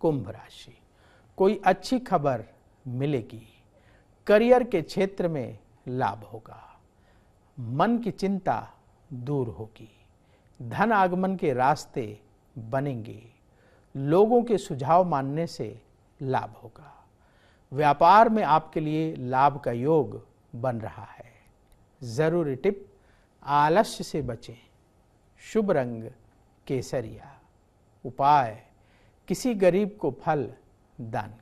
कुंभ राशि कोई अच्छी खबर मिलेगी करियर के क्षेत्र में लाभ होगा मन की चिंता दूर होगी धन आगमन के रास्ते बनेंगे लोगों के सुझाव मानने से लाभ होगा व्यापार में आपके लिए लाभ का योग बन रहा है ज़रूरी टिप आलस्य से बचें शुभ रंग केसरिया उपाय किसी गरीब को फल दान